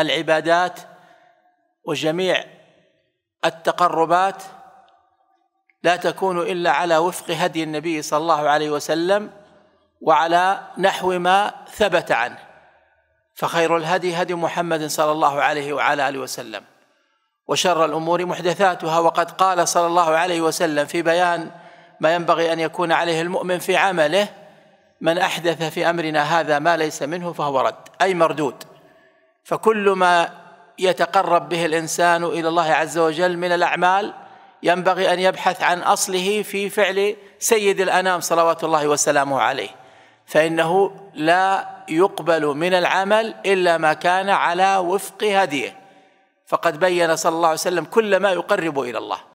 العبادات وجميع التقربات لا تكون الا على وفق هدي النبي صلى الله عليه وسلم وعلى نحو ما ثبت عنه فخير الهدي هدي محمد صلى الله عليه وعلى اله وسلم وشر الامور محدثاتها وقد قال صلى الله عليه وسلم في بيان ما ينبغي ان يكون عليه المؤمن في عمله من احدث في امرنا هذا ما ليس منه فهو رد اي مردود فكل ما يتقرب به الانسان الى الله عز وجل من الاعمال ينبغي ان يبحث عن اصله في فعل سيد الانام صلوات الله وسلامه عليه فانه لا يقبل من العمل الا ما كان على وفق هديه فقد بين صلى الله عليه وسلم كل ما يقرب الى الله